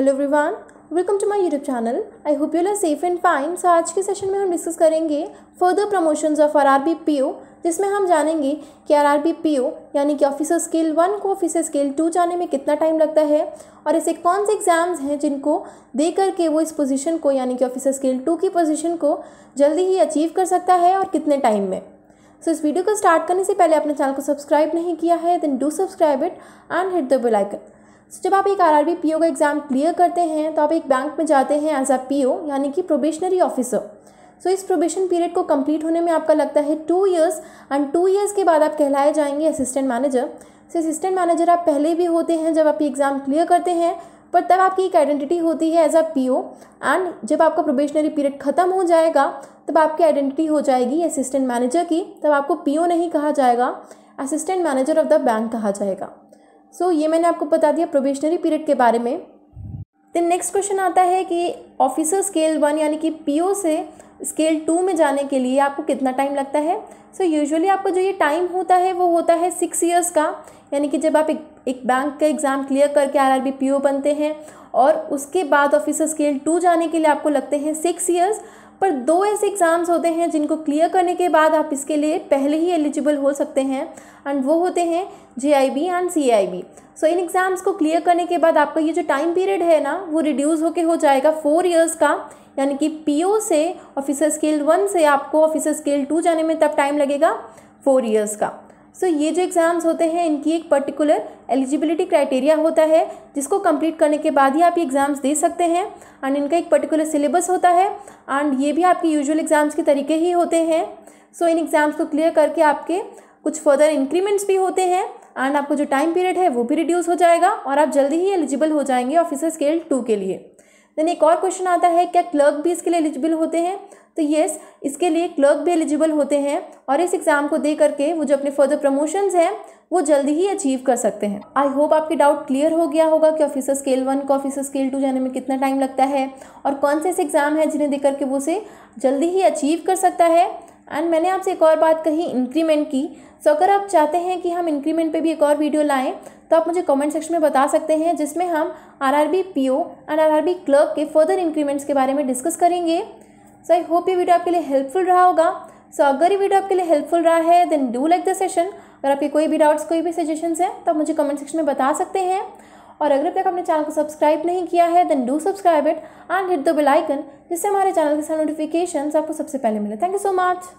hello everyone welcome to my YouTube channel I hope you are safe and fine so आज के session में हम discuss करेंगे further promotions of RRB PO जिसमें हम जानेंगे कि आरआरबी पीओ यानी कि ऑफिसर स्केल वन को ऑफिसर स्केल टू जाने में कितना टाइम लगता है और ऐसे कौन से एग्ज़ाम्स हैं जिनको दे करके वो इस पोजिशन को यानी कि ऑफिसर स्केल टू की पोजिशन को जल्दी ही अचीव कर सकता है और कितने टाइम में सो so, इस वीडियो को स्टार्ट करने से पहले अपने चैनल को सब्सक्राइब नहीं किया है then do subscribe it and hit the bell icon so जब आप एक आर आर पी ओ का एग्ज़ाम क्लियर करते हैं तो आप एक बैंक में जाते हैं एज अ पी ओ यानी कि प्रोबेशनरी ऑफिसर सो इस प्रोबेशन पीरियड को कंप्लीट होने में आपका लगता है two years and two years के बाद आप कहलाए जाएंगे assistant manager so assistant manager आप पहले भी होते हैं जब आप एग्ज़ाम क्लियर करते हैं पर तब आपकी एक आइडेंटिटी होती है as a P O and जब आपका प्रोबेशनरी पीरियड ख़त्म हो जाएगा तब आपकी आइडेंटिटी हो जाएगी असिस्टेंट मैनेजर की तब आपको पी ओ नहीं कहा जाएगा assistant manager of the bank कहा जाएगा सो so, ये मैंने आपको बता दिया प्रोबेशनरी पीरियड के बारे में दिन नेक्स्ट क्वेश्चन आता है कि ऑफिसर स्केल वन यानी कि पीओ से स्केल टू में जाने के लिए आपको कितना टाइम लगता है सो so, यूजुअली आपको जो ये टाइम होता है वो होता है सिक्स ईयर्स का यानी कि जब आप एक, एक बैंक का एग्ज़ाम क्लियर करके आर पीओ बनते हैं और उसके बाद ऑफिसर स्केल टू जाने के लिए आपको लगते हैं सिक्स ईयर्स पर दो ऐसे एग्ज़ाम्स होते हैं जिनको क्लियर करने के बाद आप इसके लिए पहले ही एलिजिबल हो सकते हैं एंड वो होते हैं J I and C so इन एग्ज़ाम्स को क्लियर करने के बाद आपका ये जो टाइम पीरियड है ना वो रिड्यूस होके हो जाएगा फोर ईयर्स का यानी कि पी से ऑफिसर स्केल वन से आपको ऑफिसर स्केल टू जाने में तब टाइम लगेगा फोर ईयर्स का सो so, ये जो एग्ज़ाम्स होते हैं इनकी एक पर्टिकुलर एलिजिबिलिटी क्राइटेरिया होता है जिसको कंप्लीट करने के बाद ही आप ये एग्ज़ाम्स दे सकते हैं एंड इनका एक पर्टिकुलर सिलेबस होता है एंड ये भी आपके यूजुअल एग्ज़ाम्स के तरीके ही होते हैं सो so, इन एग्ज़ाम्स को क्लियर करके आपके कुछ फर्दर इंक्रीमेंट्स भी होते हैं एंड आपको जो टाइम पीरियड है वो भी रिड्यूस हो जाएगा और आप जल्दी ही एलिजिबल हो जाएंगे ऑफिसर स्केल टू के लिए देन एक और क्वेश्चन आता है क्या क्लर्क भी इसके लिए एलिजिबल होते हैं तो येस इसके लिए क्लर्क भी एलिजिबल होते हैं और इस एग्ज़ाम को दे करके वो जो अपने फर्दर प्रमोशंस हैं वो जल्दी ही अचीव कर सकते हैं आई होप आपके डाउट क्लियर हो गया होगा कि ऑफिसर स्केल वन को ऑफिसर स्केल टू जाने में कितना टाइम लगता है और कौन से ऐसे एग्ज़ाम है जिन्हें दे करके वो उसे जल्दी ही अचीव कर सकता है एंड मैंने आपसे एक और बात कही इंक्रीमेंट की सो अगर आप चाहते हैं कि हम इंक्रीमेंट पे भी एक और वीडियो लाएं तो आप मुझे कमेंट सेक्शन में बता सकते हैं जिसमें हम RRB PO and RRB clerk के फर्दर इंक्रीमेंट्स के बारे में डिस्कस करेंगे सो आई होप ये वीडियो आपके लिए हेल्पफुल रहा होगा सो so, अगर ये वीडियो आपके लिए हेल्पफुल रहा है then do like the session अगर आपके कोई भी डाउट्स कोई भी सजेशन है तो आप मुझे कमेंट सेक्शन में बता सकते हैं और अगर तक आपने चैनल को सब्सक्राइब नहीं किया है then do subscribe it and hit the bell icon जिससे हमारे चैनल के सारे नोटिफिकेशन आपको सबसे पहले मिले थैंक यू सो मच